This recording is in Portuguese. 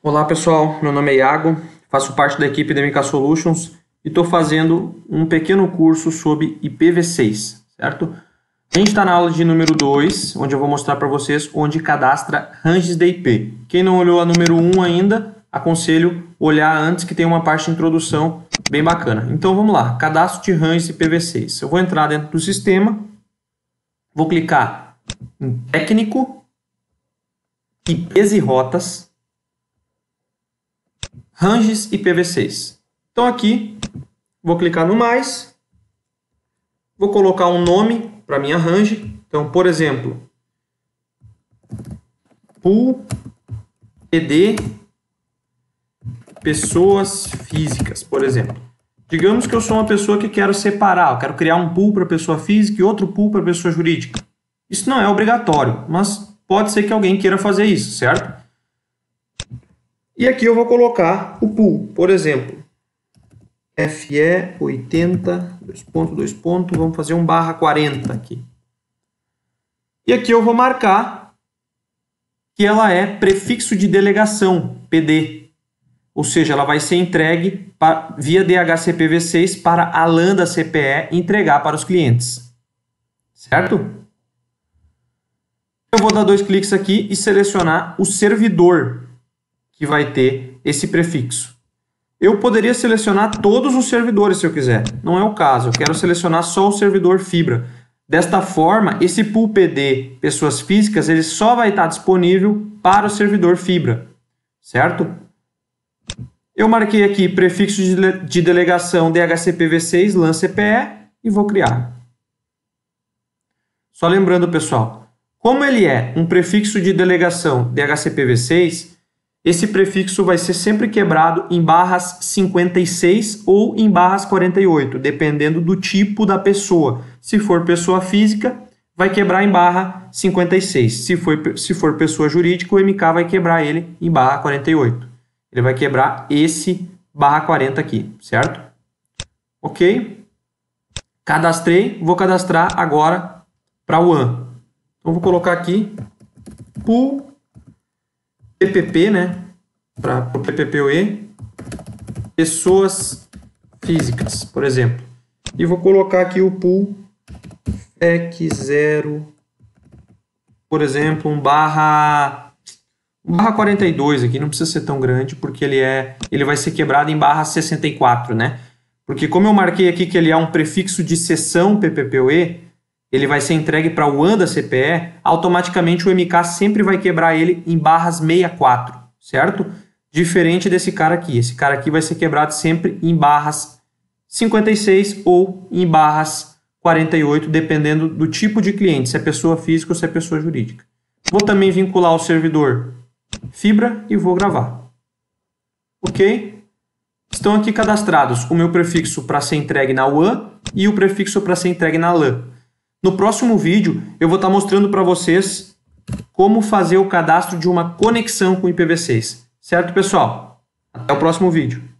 Olá pessoal, meu nome é Iago, faço parte da equipe da MK Solutions e estou fazendo um pequeno curso sobre IPv6, certo? A gente está na aula de número 2, onde eu vou mostrar para vocês onde cadastra ranges de IP. Quem não olhou a número 1 um ainda, aconselho olhar antes que tem uma parte de introdução bem bacana. Então vamos lá, cadastro de ranges IPv6. Eu vou entrar dentro do sistema, vou clicar em técnico, IPs e rotas, ranges IPv6. Então aqui vou clicar no mais, vou colocar um nome para minha range. Então, por exemplo, pool PD pessoas físicas, por exemplo. Digamos que eu sou uma pessoa que quero separar, eu quero criar um pool para pessoa física e outro pool para pessoa jurídica. Isso não é obrigatório, mas pode ser que alguém queira fazer isso, certo? E aqui eu vou colocar o pool, por exemplo. FE 80, 2 ponto 2 ponto, vamos fazer um barra 40 aqui. E aqui eu vou marcar que ela é prefixo de delegação, PD. Ou seja, ela vai ser entregue via DHCPV6 para a LAN da CPE entregar para os clientes. Certo? Eu vou dar dois cliques aqui e selecionar o servidor que vai ter esse prefixo. Eu poderia selecionar todos os servidores se eu quiser. Não é o caso. Eu quero selecionar só o servidor fibra. Desta forma, esse pool PD pessoas físicas ele só vai estar disponível para o servidor fibra, certo? Eu marquei aqui prefixo de delegação DHCPv6 LAN CPE e vou criar. Só lembrando, pessoal, como ele é um prefixo de delegação DHCPv6, esse prefixo vai ser sempre quebrado em barras 56 ou em barras 48, dependendo do tipo da pessoa. Se for pessoa física, vai quebrar em barra 56. Se for, se for pessoa jurídica, o MK vai quebrar ele em barra 48. Ele vai quebrar esse barra 40 aqui, certo? Ok? Cadastrei, vou cadastrar agora para o ano. Então, vou colocar aqui pull PPP, né? Para o PPPoE, pessoas físicas, por exemplo. E vou colocar aqui o pool FEC0, por exemplo, um barra, um barra 42 aqui, não precisa ser tão grande, porque ele, é, ele vai ser quebrado em barra 64, né? Porque como eu marquei aqui que ele é um prefixo de sessão PPPoE, ele vai ser entregue para o da CPE, automaticamente o MK sempre vai quebrar ele em barras 64, certo? Diferente desse cara aqui. Esse cara aqui vai ser quebrado sempre em barras 56 ou em barras 48, dependendo do tipo de cliente, se é pessoa física ou se é pessoa jurídica. Vou também vincular o servidor fibra e vou gravar. Ok? Estão aqui cadastrados o meu prefixo para ser entregue na WAN e o prefixo para ser entregue na LAN. No próximo vídeo, eu vou estar tá mostrando para vocês como fazer o cadastro de uma conexão com o IPv6. Certo, pessoal? Até o próximo vídeo.